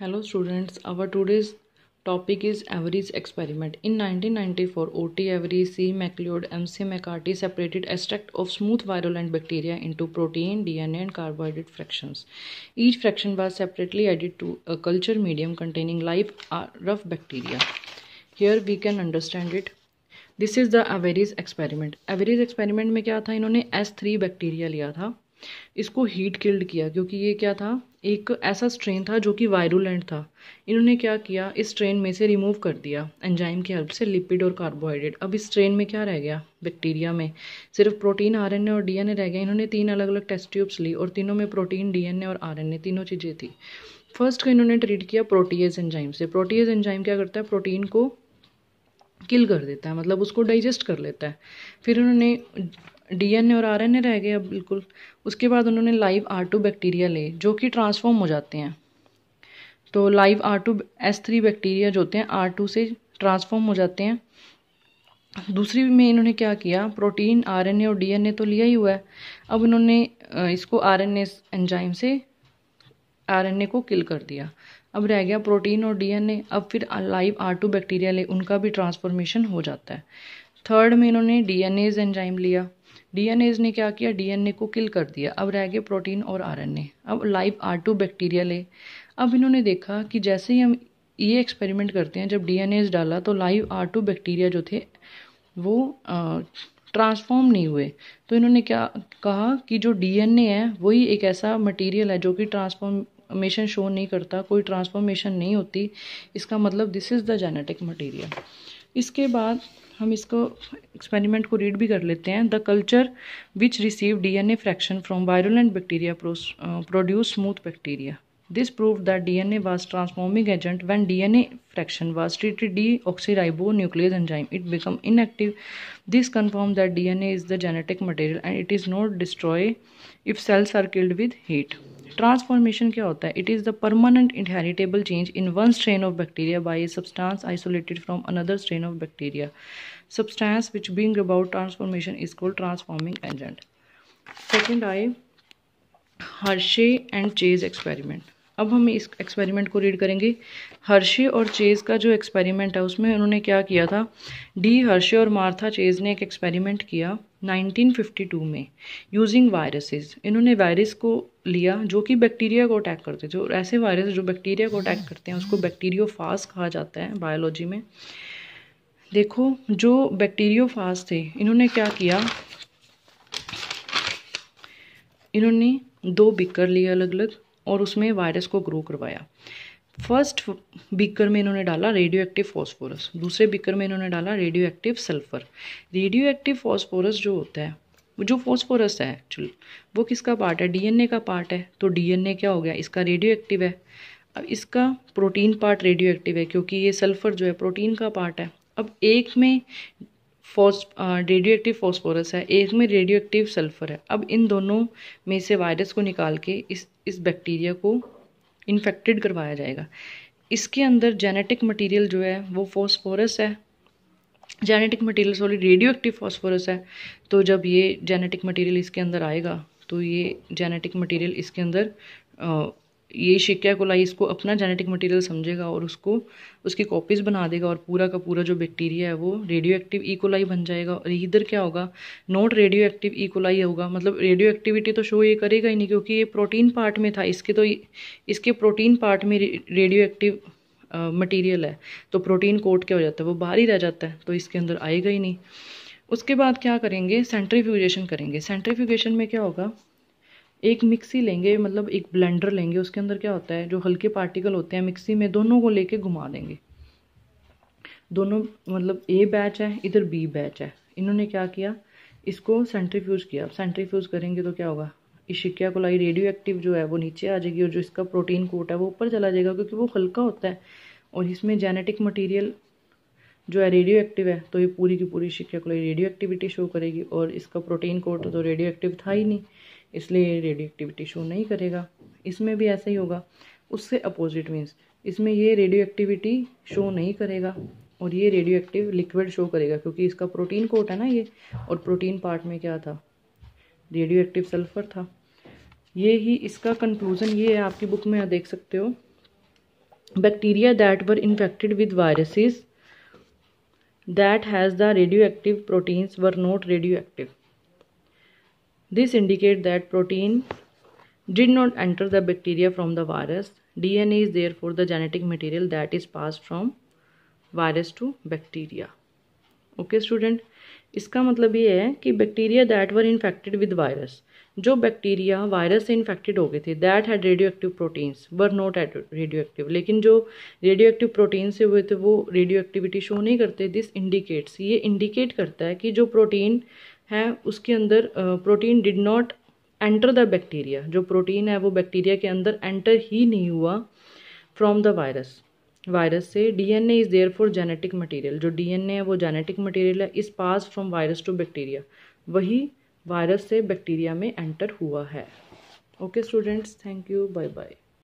hello students our today's topic is Avery's experiment in 1994 O T Avery C MacLeod C McCarty separated extract of smooth viral and bacteria into protein D N and carbohydrate fractions each fraction was separately added to a culture medium containing live R rough bacteria here we can understand it this is the Avery experiment Avery experiment में क्या था इन्होंने S three bacteria लिया था इसको heat killed किया क्योंकि ये क्या था एक ऐसा स्ट्रेन था जो कि वायरुलेंट था इन्होंने क्या किया इस स्ट्रेन में से रिमूव कर दिया एंजाइम की हेल्प से लिपिड और कार्बोहाइड्रेट अब इस स्ट्रेन में क्या रह गया बैक्टीरिया में सिर्फ प्रोटीन आरएनए और डीएनए रह गया इन्होंने तीन अलग अलग टेस्ट ट्यूब्स ली और तीनों में प्रोटीन डीएनए और आरएनए तीनों चीज़ें थी फर्स्ट को इन्होंने ट्रीट किया प्रोटीज एंजाइम से प्रोटीज एंजाइम क्या करता है प्रोटीन को किल कर देता है मतलब उसको डाइजेस्ट कर लेता है फिर उन्होंने डीएनए और आरएनए रह गया बिल्कुल उसके बाद उन्होंने लाइव आर टू बैक्टीरिया ले जो कि ट्रांसफॉर्म हो जाते हैं तो live R two S three bacteria जो होते हैं आर टू से ट्रांसफॉर्म हो जाते हैं दूसरी में इन्होंने क्या किया प्रोटीन आरएनए और डीएनए तो लिया ही हुआ है अब इन्होंने इसको आरएनए एंजाइम से आरएनए को किल कर दिया अब रह गया प्रोटीन और डीएनए अब फिर लाइव आर टू बैक्टीरिया ले उनका भी ट्रांसफॉर्मेशन हो जाता है थर्ड में इन्होंने डी एन एज एंजाइम लिया डीएनए ने क्या किया डीएनए को किल कर दिया अब रह गए प्रोटीन और आरएनए अब लाइव आर टू बैक्टीरिया ले अब इन्होंने देखा कि जैसे ही हम ये एक्सपेरिमेंट करते हैं जब डीएनएज डाला तो लाइव आर टू बैक्टीरिया जो थे वो ट्रांसफॉर्म नहीं हुए तो इन्होंने क्या कहा कि जो डीएनए है वही एक ऐसा मटेरियल है जो कि ट्रांसफॉर्मेशन शो नहीं करता कोई ट्रांसफॉर्मेशन नहीं होती इसका मतलब this is the genetic material इसके बाद हम इसको एक्सपेरिमेंट को रीड भी कर लेते हैं the culture which receive D N A fraction from viral and bacteria produce smooth bacteria this prove that A was transforming agent when D N A fraction was treated deoxyribonuclease enzyme it become inactive this confirm that D N is the genetic material and it is not destroy if cells are killed with heat transformation क्या होता है it is the permanent inheritable change in one strain of bacteria by a substance isolated from another strain of bacteria substance which bring about transformation is called transforming agent second i Hershey and Chase experiment अब हम इस experiment को read करेंगे Hershey और chase का जो experiment है उसमें उन्होंने क्या किया था डी हर्शे और मार्था चेज ने एक एक्सपेरिमेंट किया 1952 में यूजिंग वायरसेस इन्होंने वायरस को लिया जो कि बैक्टीरिया को अटैक करते हैं जो ऐसे वायरस जो बैक्टीरिया को अटैक करते हैं उसको बैक्टीरियो कहा जाता है बायोलॉजी में देखो जो बैक्टीरियो थे इन्होंने क्या किया इन्होंने दो बिकर लिए अलग अलग और उसमें वायरस को ग्रो करवाया फर्स्ट बिकर में इन्होंने डाला रेडियो एक्टिव फॉस्फोरस दूसरे बिकर में इन्होंने डाला radioactive sulphur radioactive phosphorus जो होता है जो फॉस्फोरस है एक्चुअल वो किसका पार्ट है डीएनए का पार्ट है तो डीएनए क्या हो गया इसका रेडियो एक्टिव है अब इसका प्रोटीन पार्ट रेडियो एक्टिव है क्योंकि ये सल्फर जो है प्रोटीन का पार्ट है अब एक में फॉस रेडियो एक्टिव फॉस्फोरस है एक में रेडियो एक्टिव सल्फर है अब इन दोनों में से वायरस को निकाल के इस इस बैक्टीरिया को इन्फेक्टेड करवाया जाएगा इसके अंदर जेनेटिक मटेरियल जो है वो फॉस्फोरस है genetic material sorry radioactive phosphorus है तो जब ये जेनेटिक मटेरियल इसके अंदर आएगा तो ये जेनेटिक मटेरियल इसके अंदर ये शिक्या कोलाई इसको अपना जेनेटिक मटेरियल समझेगा और उसको उसकी कॉपीज़ बना देगा और पूरा का पूरा जो बैक्टीरिया है वो रेडियो एक्टिव ईकोलाई बन जाएगा और इधर क्या होगा नॉट रेडियो एक्टिव ईकोलाई होगा मतलब रेडियो एक्टिविटी तो शो ये करेगा ही नहीं क्योंकि ये प्रोटीन पार्ट में था इसके तो इसके प्रोटीन पार्ट में रेडियो एक्टिव मटेरियल है तो प्रोटीन कोट क्या हो जाता है वो बाहर ही रह जाता है तो इसके अंदर आएगा ही नहीं उसके बाद क्या करेंगे सेंट्रीफ्यूजेशन करेंगे सेंट्रीफ्यूजेशन में क्या होगा एक मिक्सी लेंगे मतलब एक ब्लेंडर लेंगे उसके अंदर क्या होता है जो हल्के पार्टिकल होते हैं मिक्सी में दोनों को लेके घुमा देंगे दोनों मतलब ए बैच है इधर बी बैच है इन्होंने क्या किया इसको सेंट्रीफ्यूज किया अब सेंट्रीफ्यूज करेंगे तो क्या होगा इशिकिया कोलाई रेडियो एक्टिव जो है वो नीचे आ जाएगी और जो इसका प्रोटीन कोट है वो ऊपर चला जाएगा क्योंकि वो हल्का होता है और इसमें जेनेटिक मटीरियल जो है रेडियो एक्टिव है तो ये पूरी की पूरी शिक्षा कोलाई रेडियो एक्टिविटी शो करेगी और इसका प्रोटीन कोट तो रेडियो एक्टिव था ही नहीं इसलिए रेडियो एक्टिविटी शो नहीं करेगा इसमें भी ऐसा ही होगा उससे अपोजिट मीन्स इसमें ये रेडियो एक्टिविटी शो नहीं करेगा और ये रेडियो एक्टिव लिक्विड शो करेगा क्योंकि इसका प्रोटीन कोट है ना ये और प्रोटीन पार्ट में क्या था रेडियो एक्टिव सल्फर था ये ही इसका कंक्लूजन ये है आपकी बुक में आप देख सकते हो bacteria that were infected with viruses that has the radioactive proteins were not radioactive this indicate that protein did not enter the bacteria from the virus D N A is there for the genetic material that is pass from virus to bacteria okay student इसका मतलब ये है कि bacteria that were infected with virus जो bacteria virus से infected हो गए थे that had radioactive proteins were not at radioactive लेकिन जो रेडियो एक्टिव प्रोटीन से हुए थे वो रेडियो एक्टिविटी शो नहीं करते दिस इंडिकेट्स ये इंडिकेट करता है कि जो प्रोटीन है उसके अंदर protein did not enter the bacteria जो प्रोटीन है वो बैक्टीरिया के अंदर एंटर ही नहीं हुआ फ्रॉम द वायरस वायरस से D N A is there for genetic material जो डी एन ए है वो जेनेटिक मटीरियल है is pass from virus to bacteria वही वायरस से बैक्टीरिया में एंटर हुआ है okay students thank you bye bye